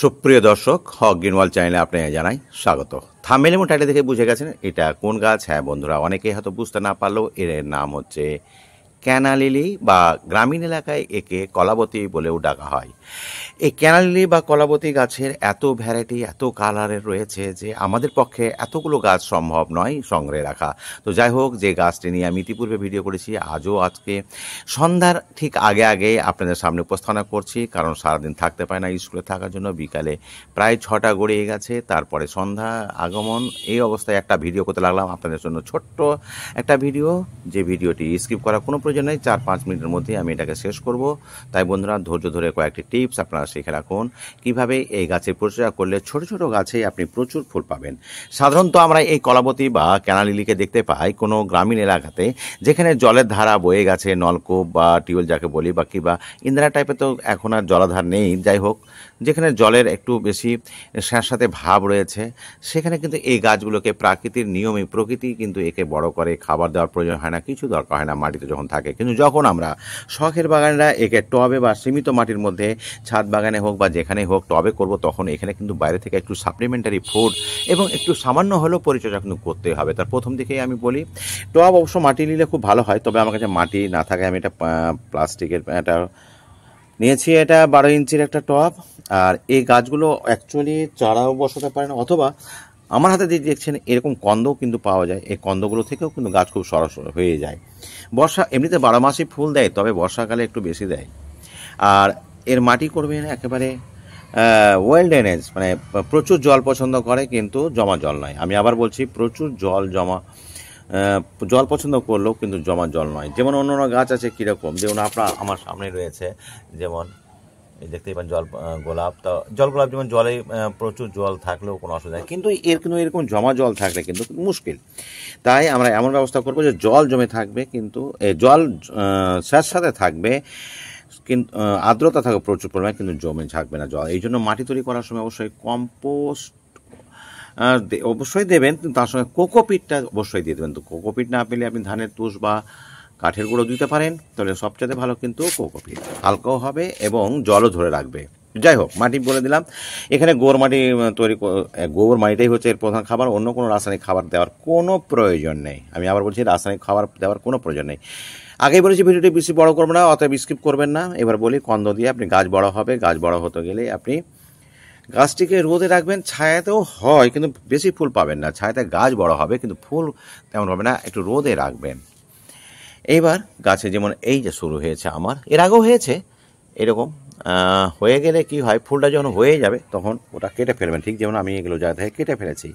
সুপ্রিয় দর্শক হক গ্রিনওয়াল চ্যানেলে আপনাকে জানাই স্বাগত থামেল এবং টাইটে দেখে বুঝে গেছেন এটা কোন গাছ হ্যাঁ বন্ধুরা অনেকেই হয়তো বুঝতে না পারলেও এর নাম হচ্ছে ক্যানালিলি বা গ্রামীণ এলাকায় একে কলাবতী বলেও ডাকা হয় এই ক্যানালিলি বা কলাবতী গাছের এত ভ্যারাইটি এত কালারের রয়েছে যে আমাদের পক্ষে এতগুলো গাছ সম্ভব নয় সংগ্রহে রাখা তো যাই হোক যে গাছটি নিয়ে আমি ইতিপূর্বে ভিডিও করেছি আজও আজকে সন্ধ্যার ঠিক আগে আগে আপনাদের সামনে উপস্থাপনা করছি কারণ সারাদিন থাকতে পায় না স্কুলে থাকার জন্য বিকালে প্রায় ছটা গড়িয়ে গেছে তারপরে সন্ধ্যা আগমন এই অবস্থায় একটা ভিডিও করতে লাগলাম আপনাদের জন্য ছোট্ট একটা ভিডিও যে ভিডিওটি স্কিপ করা কোনো প্রয়োজন নেই চার পাঁচ মিনিটের মধ্যেই আমি এটাকে শেষ করব তাই বন্ধুরা ধৈর্য ধরে কয়েকটি টিপস আপনারা শিখে রাখুন কীভাবে এই গাছের পরিচর্যা করলে ছোট ছোট গাছে আপনি প্রচুর ফুল পাবেন সাধারণত আমরা এই কলাবতী বা ক্যানালিলিকে দেখতে পাই কোনো গ্রামীণ এলাকাতে যেখানে জলের ধারা বয়ে গেছে নলকূপ বা টিউবওয়েল যাকে বলি বা কিংবা ইন্দ্রা টাইপে তো এখন আর জলাধার নেই যাই হোক যেখানে জলের একটু বেশি সাথে ভাব রয়েছে সেখানে কিন্তু এই গাছগুলোকে প্রাকৃতির নিয়মে প্রকৃতি কিন্তু একে বড় করে খাবার দেওয়ার প্রয়োজন হয় না কিছু দরকার হয় না মাটিতে যখন থাকে কিন্তু যখন আমরা শখের বাগানরা একে টবে বা সীমিত মাটির মধ্যে ছাদ বাগানে হোক বা যেখানে হোক টবে করব তখন এখানে কিন্তু বাইরে থেকে একটু সাপ্লিমেন্টারি ফুড এবং একটু সামান্য হলেও পরিচর্যা কিন্তু করতে হবে তার প্রথম দিকেই আমি বলি টব অবশ্য মাটি নিলে খুব ভালো হয় তবে আমার কাছে মাটি না থাকে আমি এটা প্লাস্টিকের একটা নিয়েছি এটা বারো ইঞ্চির একটা টপ আর এই গাছগুলো অ্যাকচুয়ালি চারাও বসাতে পারেন অথবা আমার হাতে দিয়ে দেখছেন এরকম কন্দও কিন্তু পাওয়া যায় এই কন্দগুলো থেকেও কিন্তু গাছ খুব সরাসরি হয়ে যায় বর্ষা এমনিতে বারো মাসই ফুল দেয় তবে বর্ষাকালে একটু বেশি দেয় আর এর মাটি করবেন একেবারে ওয়েল ড্রেনেজ মানে প্রচুর জল পছন্দ করে কিন্তু জমা জল নয় আমি আবার বলছি প্রচুর জল জমা জল পছন্দ করলেও কিন্তু জমা জল নয় যেমন অন্য অন্য গাছ আছে কীরকম যেমন আপনার আমার সামনে রয়েছে যেমন এই দেখতেই পান জল গোলাপ তো জল গোলাপ যেমন জলে প্রচুর জল থাকলেও কোনো অসুবিধা নেই কিন্তু এর কিন্তু এরকম জমা জল থাকলে কিন্তু মুশকিল তাই আমরা এমন ব্যবস্থা করবো যে জল জমে থাকবে কিন্তু জল স্যার সাথে থাকবে কিন্তু আর্দ্রতা থাকবে প্রচুর পরিমাণে কিন্তু জমে থাকবে না জল এই জন্য মাটি তৈরি করার সময় অবশ্যই কম্পোস্ট অবশ্যই দেবেন তার সঙ্গে কোকোপিটটা অবশ্যই দিয়ে দেবেন তো কোকোপিট না পেলে আপনি ধানের তুষ বা কাঠের গুঁড়ো দিতে পারেন তাহলে সবচেয়ে ভালো কিন্তু কোকোপিট হালকাও হবে এবং জলও ধরে রাখবে যাই হোক মাটি বলে দিলাম এখানে গোবর মাটি তৈরি গোবর মাটিটাই হচ্ছে এর প্রধান খাবার অন্য কোনো রাসায়নিক খাবার দেওয়ার কোনো প্রয়োজন নেই আমি আবার বলছি রাসায়নিক খাবার দেওয়ার কোনো প্রয়োজন নেই আগেই বলেছি ভিডিওটি বেশি বড় করবো না অতএব স্কিপ করবেন না এবার বলি কন্দ দিয়ে আপনি গাছ বড়ো হবে গাছ বড়ো হতে গেলে আপনি গাছটিকে রোদে রাখবেন ছায়াতেও হয় কিন্তু বেশি ফুল পাবেন না ছায়াতে গাছ বড় হবে কিন্তু ফুল তেমন হবে না একটু রোদে রাখবেন এইবার গাছে যেমন এই যে শুরু হয়েছে আমার এর আগেও হয়েছে এরকম হয়ে গেলে কি হয় ফুলটা যখন হয়ে যাবে তখন ওটা কেটে ফেলবেন ঠিক যেমন আমি এগুলো জায়গা থেকে কেটে ফেলেছি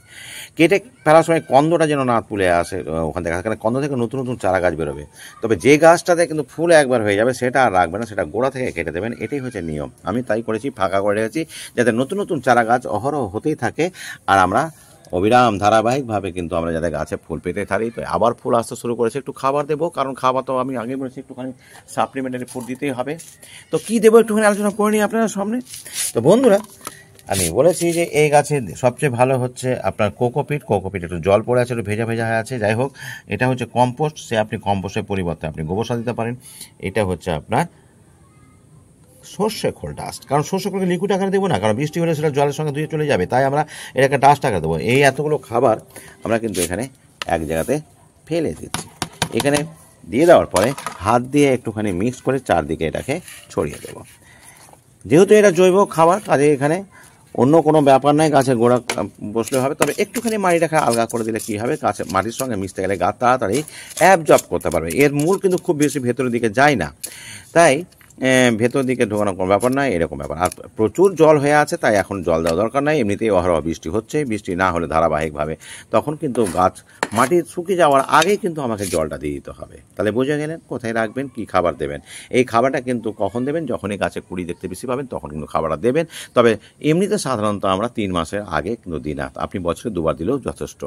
কেটে ফেলার সময় কন্দটা যেন না তুলে আসে ওখান থেকে কারণ কন্দ থেকে নতুন নতুন চারা গাছ বেরোবে তবে যে গাছটাতে কিন্তু ফুল একবার হয়ে যাবে সেটা আর রাখবে না সেটা গোড়া থেকে কেটে দেবেন এটাই হচ্ছে নিয়ম আমি তাই করেছি ফাঁকা করে রেখেছি যাতে নতুন নতুন চারা গাছ অহরহ হতেই থাকে আর আমরা অবিরাম ধারাবাহিকভাবে কিন্তু আমরা যাদের গাছে ফুল পেতে থাকি তো আবার ফুল আসতে শুরু করেছে একটু খাবার দেবো কারণ খাবার তো আমি আগে বলেছি একটুখানি সাপ্লিমেন্টারি ফুড দিতেই হবে তো কী দেবো একটুখানি আলোচনা করে নিই আপনার সামনে তো বন্ধুরা আমি বলেছি যে এই গাছে সবচেয়ে ভালো হচ্ছে আপনার কোকোপিট কোকোপিট একটু জল পড়ে আছে একটু ভেজা ভেজা হয়ে আছে যাই হোক এটা হচ্ছে কম্পোস্ট সে আপনি কম্পোস্টের পরিবর্তে আপনি গোবর সার দিতে পারেন এটা হচ্ছে আপনার সর্ষে খোল ডাস্ট কারণ সর্ষে খোলকে লিকুইড আকারে দেবো না কারণ বৃষ্টি হলে সেটা জলের সঙ্গে ধুয়ে চলে যাবে তাই আমরা এটাকে ডাস্ট আকারে দেবো এই এতগুলো খাবার আমরা কিন্তু এখানে এক জায়গাতে ফেলে দিচ্ছি এখানে দিয়ে দেওয়ার পরে হাত দিয়ে একটুখানি মিক্স করে চারদিকে এটাকে ছড়িয়ে দেবো যেহেতু এটা জৈব খাবার কাজে এখানে অন্য কোনো ব্যাপার নয় গাছের গোড়া বসলে হবে তবে একটুখানি মাটিটাকে আলগা করে দিলে কী হবে গাছে মাটির সঙ্গে মিশতে গেলে গাছ তাড়াতাড়ি অ্যাবজর্ব করতে পারবে এর মূল কিন্তু খুব বেশি ভেতরের দিকে যায় না তাই ভেতর দিকে ঢোকানো কোনো ব্যাপার নয় এরকম ব্যাপার আর প্রচুর জল হয়ে আছে তাই এখন জল দেওয়া দরকার নাই এমনিতেই অহরহ বৃষ্টি হচ্ছে বৃষ্টি না হলে ধারাবাহিকভাবে তখন কিন্তু গাছ মাটি শুকিয়ে যাওয়ার আগে কিন্তু আমাকে জলটা দিয়ে দিতে হবে তাহলে বুঝে গেলেন কোথায় রাখবেন কি খাবার দেবেন এই খাবারটা কিন্তু কখন দেবেন যখনই গাছে কুড়ি দেখতে বেশি পাবেন তখন কিন্তু খাবারটা দেবেন তবে এমনিতে সাধারণত আমরা তিন মাসের আগে কিন্তু দিই না আপনি বছরে দুবার দিলেও যথেষ্ট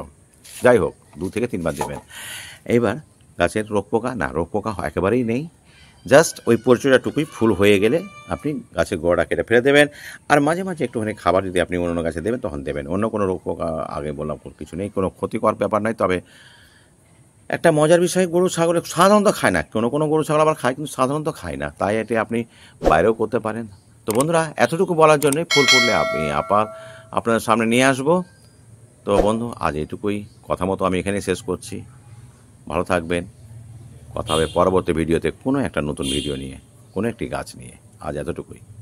যাই হোক দু থেকে তিনবার দেবেন এইবার গাছের রোগ পোকা না রোগ পোকা একেবারেই নেই জাস্ট ওই পরচুরাটুকুই ফুল হয়ে গেলে আপনি গাছের গোড়া কেটে ফেলে দেবেন আর মাঝে মাঝে একটুখানি খাবার যদি আপনি অন্য গাছে দেবেন তখন দেবেন অন্য কোনো রোগ আগে বললাম কিছু নেই কোনো ক্ষতিকর ব্যাপার নয় তবে একটা মজার বিষয় গরু ছাগল সাধারণত খায় না কোনো কোনো গরু ছাগল আবার খায় কিন্তু সাধারণত খায় না তাই এটি আপনি বাইরেও করতে পারেন তো বন্ধুরা এতটুকু বলার জন্যই ফুল ফুটলে আপনি আবার আপনার সামনে নিয়ে আসব তো বন্ধু আজ এটুকুই কথা মতো আমি এখানে শেষ করছি ভালো থাকবেন কথা হবে পরবর্তী ভিডিওতে কোনো একটা নতুন ভিডিও নিয়ে কোনো একটি গাছ নিয়ে আজ এতটুকুই